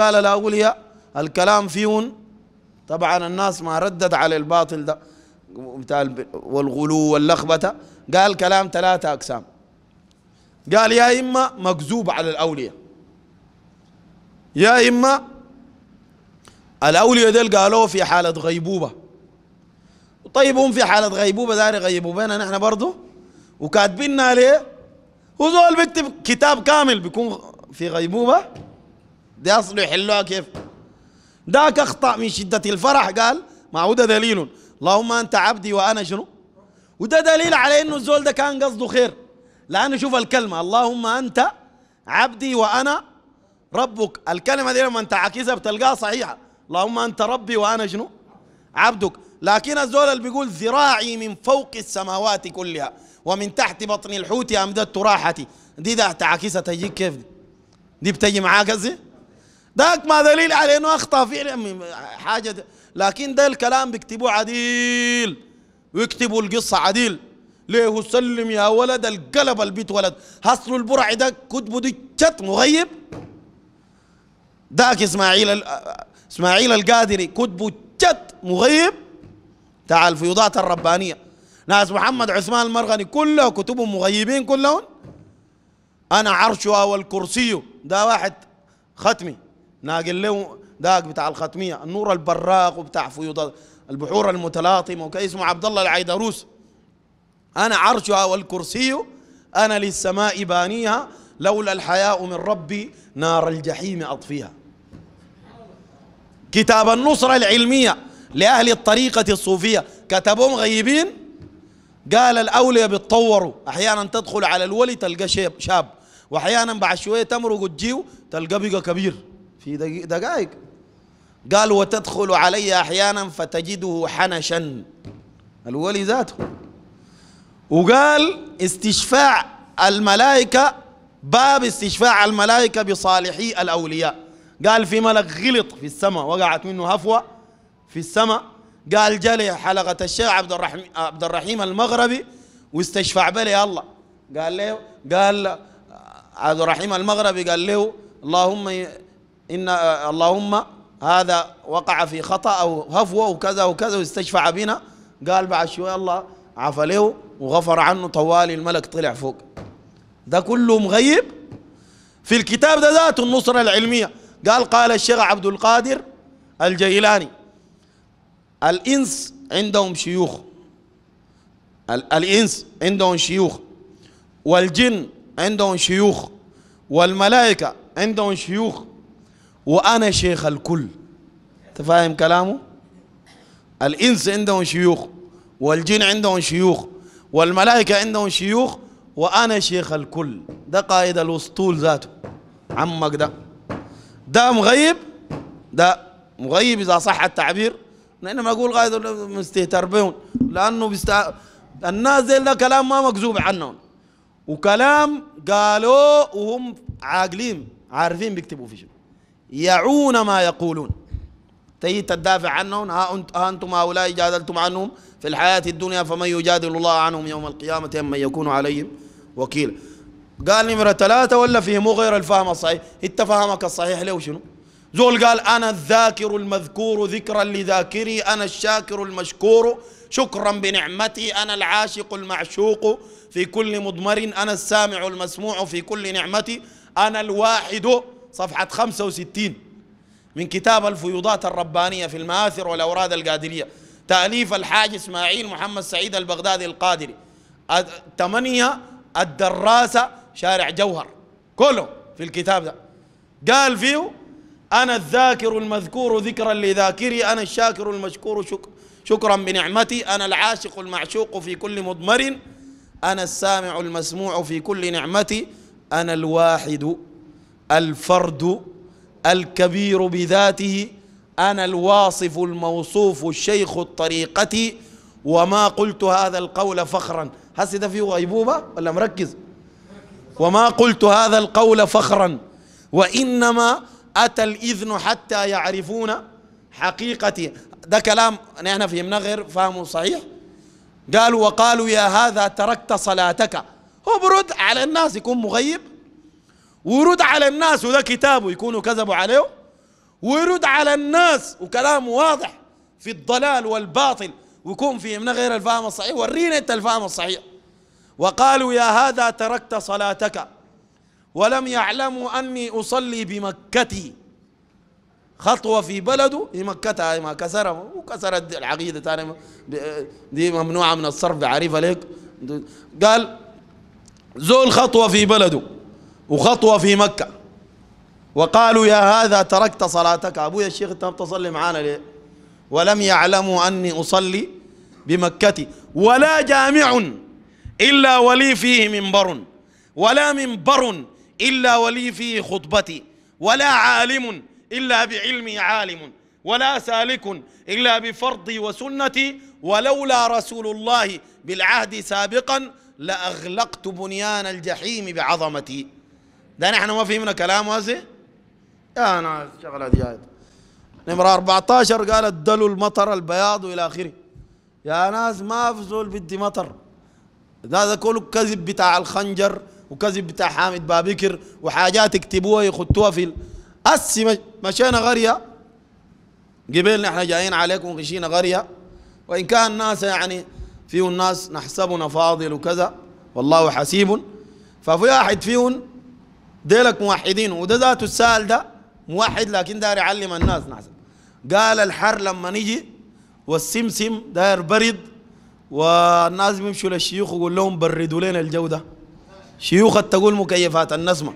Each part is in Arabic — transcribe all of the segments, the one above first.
قال الأولياء الكلام فيهم طبعا الناس ما ردت على الباطل ده والغلو واللخبطة قال كلام ثلاثة أقسام قال يا إما مكذوب على الأولياء يا إما الأولياء ديل قالوه في حالة غيبوبة طيب هم في حالة غيبوبة داري غيبوا بينا نحن برضو وكاتبيننا ليه وزول بيكتب كتاب كامل بيكون في غيبوبة ده اصله يحلوها كيف ذاك اخطا من شده الفرح قال ما هو ده دليل اللهم انت عبدي وانا شنو وده دليل على انه الزول ده كان قصده خير لانه شوف الكلمه اللهم انت عبدي وانا ربك الكلمه دي لما انت عاكسها بتلقاها صحيحه اللهم انت ربي وانا شنو عبدك لكن الزول اللي بيقول ذراعي من فوق السماوات كلها ومن تحت بطن الحوت امددت راحتي دي ده تعاكسها تجيك كيف دي, دي بتجي معاك قصدي ذاك ما دليل على انه اخطا فعلا يعني حاجه ده. لكن ده الكلام بيكتبوه عديل ويكتبوا القصه عديل ليه سلم يا ولد القلب البيت ولد حصل البرع ده كتبه دي شت مغيب ذاك اسماعيل اسماعيل القادري كتبه شت مغيب تاع الفيوضات الربانيه ناس محمد عثمان المرغني كله كتبهم مغيبين كلهم انا عرشها والكرسي ده واحد ختمي ناقل له ذاك بتاع الختميه النور البراق وبتاع فيوض البحور المتلاطمه وكان اسمه عبد الله العيدروس انا عرشها والكرسي انا للسماء بانيها لولا الحياء من ربي نار الجحيم اطفيها كتاب النصره العلميه لاهل الطريقه الصوفيه كتبوه مغيبين قال الاولياء بتطوروا احيانا تدخل على الولي تلقى شاب واحيانا بعد شويه تمرق وتجيو تلقى بقى كبير في دقائق قال وتدخل علي أحيانا فتجده حنشا الولي ذاته وقال استشفاع الملائكة باب استشفاع الملائكة بصالحي الأولياء قال في ملك غلط في السماء وقعت منه هفوة في السماء قال جالي حلقة الشيخ عبد الرحيم عبد الرحيم المغربي واستشفع بلي الله قال له قال عبد الرحيم المغربي قال له اللهم إن آه، اللهم هذا وقع في خطأ أو هفوة وكذا وكذا واستشفع بنا قال بعد شوية الله عفى له وغفر عنه طوالي الملك طلع فوق ده كله مغيب في الكتاب ده ذات النصرة العلمية قال قال الشيخ عبد القادر الجيلاني الإنس عندهم شيوخ الإنس عندهم شيوخ والجن عندهم شيوخ والملائكة عندهم شيوخ وأنا شيخ الكل تفاهم كلامه الإنس عندهم شيوخ والجن عندهم شيوخ والملائكة عندهم شيوخ وأنا شيخ الكل ده قائد الأسطول ذاته عمك ده ده مغيب ده مغيب إذا صح التعبير لان ما أقول قائد مستهتر بهم لأنه بيست... الناس ده كلام ما مكذوب عنهم وكلام قالوه وهم عاقلين عارفين بيكتبوا في شنو يعون ما يقولون تي تدافع عنهم ها, أنتم هؤلاء جادلتم عنهم في الحياة الدنيا فمن يجادل الله عنهم يوم القيامة من يكون عليهم وكيلا قال نمرة ثلاثة ولا فيه مو غير الفهم الصحيح انت فهمك الصحيح ليه وشنو زول قال أنا الذاكر المذكور ذكرا لذاكري أنا الشاكر المشكور شكرا بنعمتي أنا العاشق المعشوق في كل مضمر أنا السامع المسموع في كل نعمتي أنا الواحد صفحة 65 من كتاب الفيوضات الربانية في المآثر والأوراد القادرية تأليف الحاج إسماعيل محمد سعيد البغدادي القادري الثمانية الدراسة شارع جوهر كله في الكتاب ده قال فيه أنا الذاكر المذكور ذكرا لذاكري أنا الشاكر المشكور شك شكرا بنعمتي أنا العاشق المعشوق في كل مضمر أنا السامع المسموع في كل نعمتي أنا الواحد الفرد الكبير بذاته أنا الواصف الموصوف الشيخ الطريقة وما قلت هذا القول فخرا هسه ده فيه غيبوبة ولا مركز وما قلت هذا القول فخرا وإنما أتى الإذن حتى يعرفون حقيقتي ده كلام نحن من غير فهمه صحيح قالوا وقالوا يا هذا تركت صلاتك هو برد على الناس يكون مغيب ويرد على الناس وده كتابه يكونوا كذبوا عليه ويرد على الناس وكلام واضح في الضلال والباطل ويكون من غير الفهم الصحيح ورينا انت الفهم الصحيح وقالوا يا هذا تركت صلاتك ولم يعلموا اني اصلي بمكتي خطوه في بلده مكتها ما كسرها وكسرت العقيده ثاني دي ممنوعه من الصرف عارفه ليك قال زول خطوه في بلده وخطوة في مكة وقالوا يا هذا تركت صلاتك أبويا الشيخ أنت بتصلي معانا ليه ولم يعلموا أني أصلي بمكتي ولا جامع إلا ولي فيه منبر ولا منبر إلا ولي فيه خطبتي ولا عالم إلا بعلمي عالم ولا سالك إلا بفرضي وسنتي ولولا رسول الله بالعهد سابقا لأغلقت بنيان الجحيم بعظمتي ده نحن ما فهمنا كلام هسه يا انا الشغله دي هاي نمرة 14 قالت دلوا المطر البياض والى اخره يا ناس ما في زول بدي مطر هذا كله كذب بتاع الخنجر وكذب بتاع حامد بابكر وحاجات يكتبوها يخطوها في اسي مشينا غريه قبلنا احنا جايين عليكم غشينا غريه وان كان ناس يعني فيهم ناس نحسبنا فاضل وكذا والله حسيب ففي واحد فيهم ديلك موحدين وده ذاته السال ده موحد لكن داير يعلم الناس ناس قال الحر لما نيجي والسمسم داير برد والناس بيمشوا للشيوخ يقول لهم بردوا لنا الجو ده شيوخ تقول مكيفات النسمه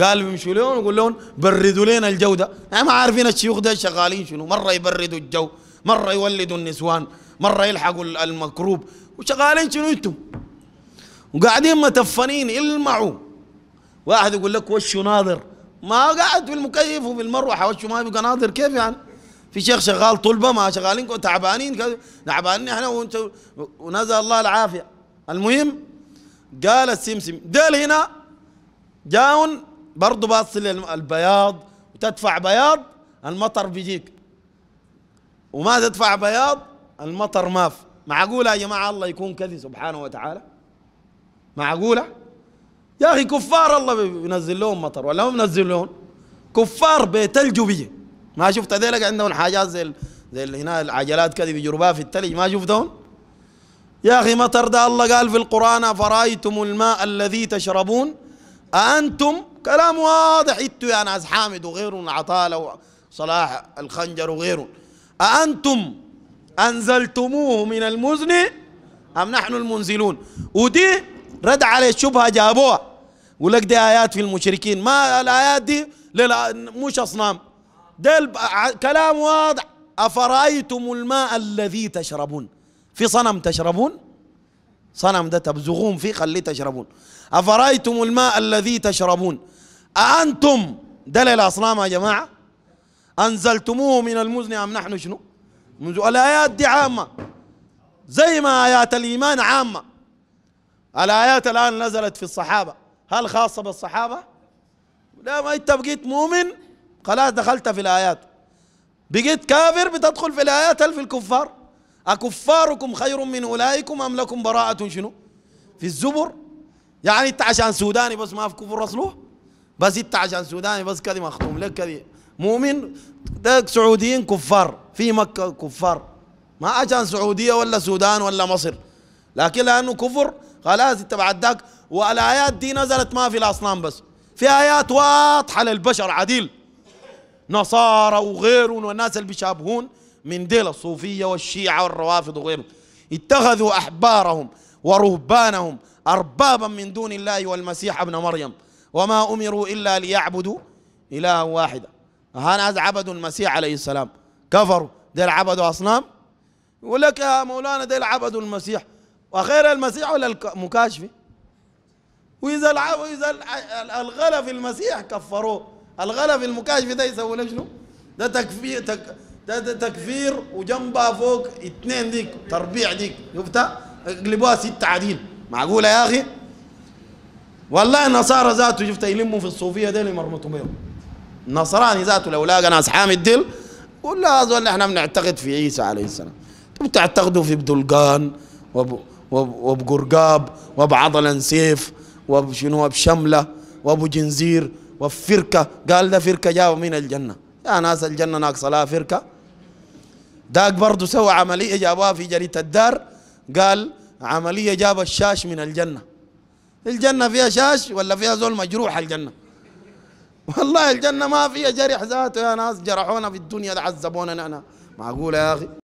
قال بيمشوا لهم يقول لهم بردوا لنا الجو ده يعني ما عارفين الشيوخ ده شغالين شنو مره يبردوا الجو مره يولدوا النسوان مره يلحقوا المكروب وشغالين شنو انتم وقاعدين متفنين المعوا واحد يقول لك وشه ناظر ما قاعد في المكيف وفي المروحه وشه ما بيبقى ناظر كيف يعني في شيخ شغال طلبه ما شغالين تعبانين تعبانين احنا وانت ونزل الله العافيه المهم قال السمسم ديل هنا جاون برضه باصل البياض وتدفع بياض المطر بيجيك وما تدفع بياض المطر ماف معقولة يا جماعة الله يكون كذي سبحانه وتعالى معقولة يا اخي كفار الله بينزل لهم مطر ولا هم بينزل لهم كفار بيتلجوا بيه ما شفت هذول عندهم حاجات زي زي هنا العجلات كذي بيجربوها في الثلج ما شفتهم يا اخي مطر ده الله قال في القران افرايتم الماء الذي تشربون أأنتم كلام واضح إتو يا ناس حامد وغيرهم عطالة وصلاح الخنجر وغيرهم أأنتم أنزلتموه من المزن أم نحن المنزلون ودي رد على الشبهة جابوها ولك دي آيات في المشركين ما الآيات دي مش أصنام ده كلام واضح أفرأيتم الماء الذي تشربون في صنم تشربون صنم ده تبزغون فيه خليه تشربون أفرأيتم الماء الذي تشربون أأنتم ده أصنام يا جماعة أنزلتموه من المزن أم نحن شنو الآيات دي عامة زي ما آيات الإيمان عامة الآيات الآن نزلت في الصحابة هل خاصة بالصحابة؟ لا ما أنت بقيت مؤمن خلاص دخلت في الآيات بقيت كافر بتدخل في الآيات هل في الكفار؟ أكفاركم خير من أولئكم أم لكم براءة شنو؟ في الزبر يعني أنت عشان سوداني بس ما في كفر رسله بس أنت عشان سوداني بس كذي مختوم لك كذي مؤمن ذاك سعوديين كفار في مكة كفار ما عشان سعودية ولا سودان ولا مصر لكن لأنه كفر خلاص أنت بعد ذاك والآيات دي نزلت ما في الأصنام بس في آيات واضحة للبشر عديل نصارى وغيرهم والناس اللي بيشابهون من ديل الصوفية والشيعة والروافض وغيرهم اتخذوا أحبارهم ورهبانهم أربابا من دون الله والمسيح ابن مريم وما أمروا إلا ليعبدوا إله واحد هذا عبدوا المسيح عليه السلام كفروا ديل عبدوا أصنام يقول لك يا مولانا ديل عبدوا المسيح وخير المسيح ولا المكاشفي وإذا وإذا الغلا في المسيح كفروه الغلا في المكاشف ده يسوي له شنو؟ ده تكفير تك ده, ده تكفير وجنبها فوق اثنين ديك تربيع ديك شفتها؟ اقلبوها ست عديل معقولة يا أخي؟ والله النصارى ذاته شفتها يلموا في الصوفية ديل يمرمطوا بيهم النصراني ذاته لو ناس حامي الدل قول له هذول احنا بنعتقد في عيسى عليه السلام بتعتقدوا في بدلقان وب وبقرقاب وبعضلا سيف وشنو بشملة وابو جنزير وفركة قال ده فركة جاوا من الجنة يا ناس الجنة ناقصة لها فركة داك برضه سوى عملية جابوها في جريدة الدار قال عملية جاب الشاش من الجنة الجنة فيها شاش ولا فيها زول مجروح الجنة والله الجنة ما فيها جرح ذاته يا ناس جرحونا في الدنيا عذبونا نحن معقولة يا أخي